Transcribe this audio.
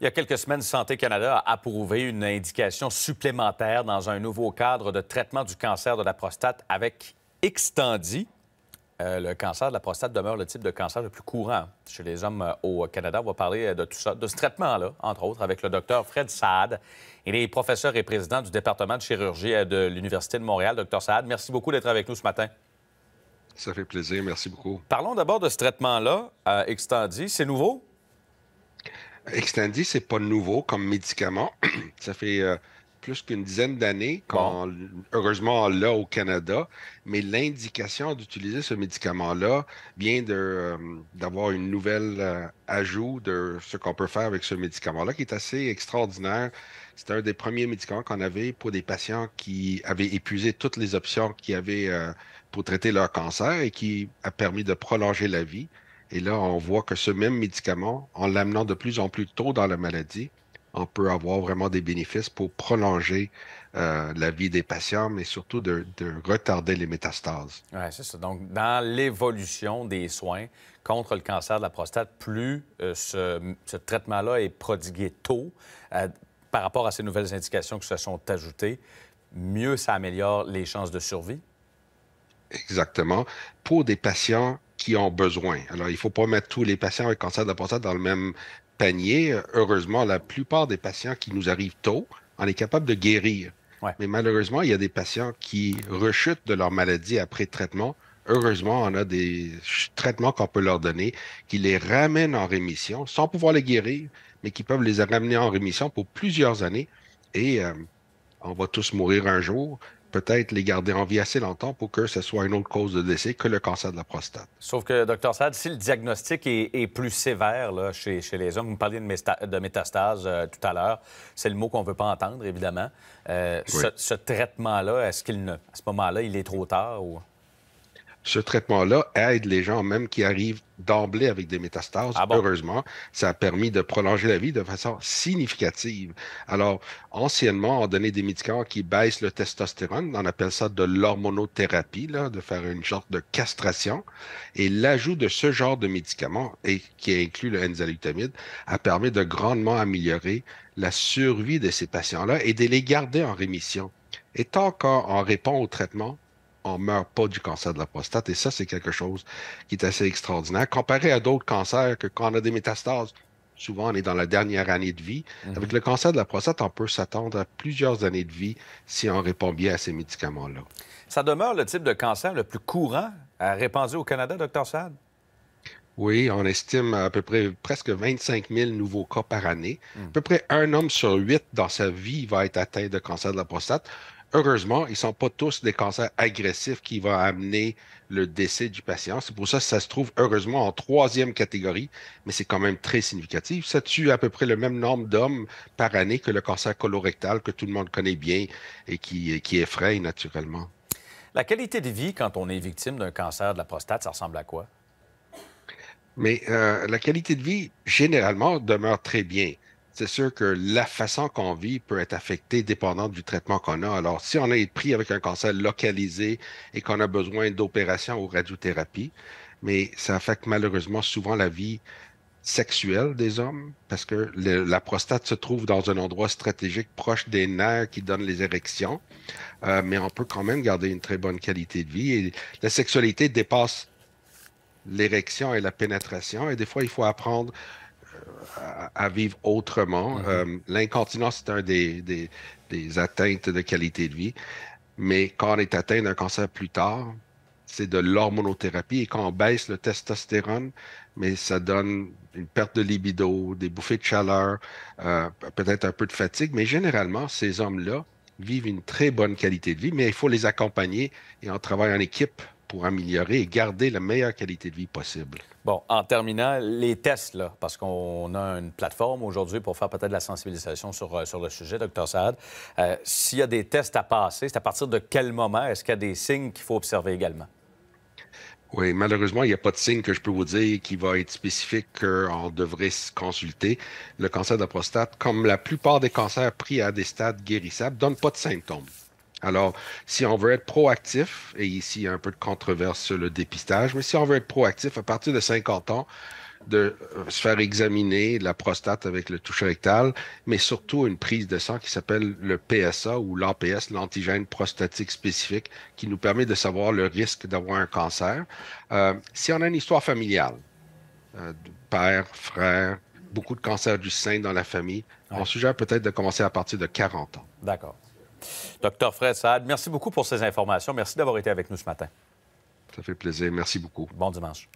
Il y a quelques semaines, Santé Canada a approuvé une indication supplémentaire dans un nouveau cadre de traitement du cancer de la prostate avec Extendie. Euh, le cancer de la prostate demeure le type de cancer le plus courant chez les hommes euh, au Canada. On va parler euh, de tout ça, de ce traitement-là, entre autres, avec le docteur Fred Saad. Il est professeur et président du département de chirurgie de l'Université de Montréal. Docteur Saad, merci beaucoup d'être avec nous ce matin. Ça fait plaisir. Merci beaucoup. Parlons d'abord de ce traitement-là, euh, C'est nouveau? ce c'est pas nouveau comme médicament. Ça fait euh, plus qu'une dizaine d'années qu'on, heureusement, là l'a au Canada, mais l'indication d'utiliser ce médicament-là vient euh, d'avoir une nouvelle euh, ajout de ce qu'on peut faire avec ce médicament-là, qui est assez extraordinaire. C'est un des premiers médicaments qu'on avait pour des patients qui avaient épuisé toutes les options qu'ils avaient pour traiter leur cancer et qui a permis de prolonger la vie. Et là, on voit que ce même médicament, en l'amenant de plus en plus tôt dans la maladie, on peut avoir vraiment des bénéfices pour prolonger euh, la vie des patients, mais surtout de, retarder les métastases. Oui, c'est ça. Donc, dans l'évolution des soins contre le cancer de la prostate, plus euh, ce, traitement-là est prodigué tôt euh, par rapport à ces nouvelles indications qui se sont ajoutées, mieux ça améliore les chances de survie. Exactement. Pour des patients qui ont besoin. Alors, il ne faut pas mettre tous les patients avec cancer de la prostate dans le même panier. Heureusement, la plupart des patients qui nous arrivent tôt, on est capable de guérir. Mais malheureusement, il y a des patients qui rechutent de leur maladie après traitement. Heureusement, on a des traitements qu'on peut leur donner qui les ramènent en rémission sans pouvoir les guérir, mais qui peuvent les ramener en rémission pour plusieurs années. Et euh, on va tous mourir un jour, peut-être les garder en vie assez longtemps pour que ce soit une autre cause de décès que le cancer de la prostate. Sauf que, docteur Sad, si le diagnostic est, plus sévère chez, les hommes, vous parliez de, de métastase euh, tout à l'heure, c'est le mot qu'on ne veut pas entendre, évidemment. Euh, ce, ce traitement-là, est-ce qu'il ne... à ce moment-là, il est trop tard ou ce traitement-là aide les gens même qui arrivent d'emblée avec des métastases. Ah heureusement, ça a permis de prolonger la vie de façon significative. Alors, anciennement, on donnait des médicaments qui baissent le testostérone. On appelle ça de l'hormonothérapie, de faire une sorte de castration. Et l'ajout de ce genre de médicaments, et qui inclut le enzalutamide, a permis de grandement améliorer la survie de ces patients-là et de les garder en rémission. Et tant qu'on répond au traitement, on ne meurt pas du cancer de la prostate. Et ça, c'est quelque chose qui est assez extraordinaire. Comparé à d'autres cancers, que quand on a des métastases, souvent on est dans la dernière année de vie. Mm-hmm. Avec le cancer de la prostate, on peut s'attendre à plusieurs années de vie si on répond bien à ces médicaments-là. Ça demeure le type de cancer le plus courant à répandre au Canada, Dr. Sad? Oui, on estime à peu près presque 25 000 nouveaux cas par année. Hmm. À peu près un homme sur huit dans sa vie va être atteint de cancer de la prostate. Heureusement, ils ne sont pas tous des cancers agressifs qui vont amener le décès du patient. C'est pour ça que ça se trouve heureusement en troisième catégorie, mais c'est quand même très significatif. Ça tue à peu près le même nombre d'hommes par année que le cancer colorectal que tout le monde connaît bien et qui, qui effraie naturellement. La qualité de vie quand on est victime d'un cancer de la prostate, ça ressemble à quoi? Mais euh, la qualité de vie, généralement, demeure très bien. C'est sûr que la façon qu'on vit peut être affectée dépendant du traitement qu'on a. Alors, si on est pris avec un cancer localisé et qu'on a besoin d'opérations ou radiothérapie, mais ça affecte malheureusement souvent la vie sexuelle des hommes parce que la prostate se trouve dans un endroit stratégique proche des nerfs qui donnent les érections, euh, mais on peut quand même garder une très bonne qualité de vie et la sexualité dépasse l'érection et la pénétration. Et des fois, il faut apprendre euh, à, vivre autrement. Mm-hmm. Euh, l'incontinence, c'est un des, atteintes de qualité de vie. Mais quand on est atteint d'un cancer plus tard, c'est de l'hormonothérapie. Et quand on baisse le testostérone, mais ça donne une perte de libido, des bouffées de chaleur, euh, peut-être un peu de fatigue. Mais généralement, ces hommes-là vivent une très bonne qualité de vie, mais il faut les accompagner et on travaille en équipe pour améliorer et garder la meilleure qualité de vie possible. Bon, en terminant, les tests, là, parce qu'on a une plateforme aujourd'hui pour faire peut-être de la sensibilisation sur, euh, sur le sujet, docteur Saad. Euh, s'il y a des tests à passer, c'est à partir de quel moment? Est-ce qu'il y a des signes qu'il faut observer également? Oui, malheureusement, il n'y a pas de signe que je peux vous dire qui va être spécifique qu'on devrait consulter. Le cancer de la prostate, comme la plupart des cancers pris à des stades guérissables, donne pas de symptômes. Alors, si on veut être proactif, et ici il y a un peu de controverse sur le dépistage, mais si on veut être proactif à partir de 50 ans, de euh, se faire examiner la prostate avec le toucher rectal, mais surtout une prise de sang qui s'appelle le PSA ou l'APS, l'antigène prostatique spécifique, qui nous permet de savoir le risque d'avoir un cancer. Euh, si on a une histoire familiale, euh, père, frère, beaucoup de cancers du sein dans la famille, on suggère peut-être de commencer à partir de 40 ans. D'accord. Docteur Fred Saad, merci beaucoup pour ces informations. Merci d'avoir été avec nous ce matin. Ça fait plaisir. Merci beaucoup. Bon dimanche.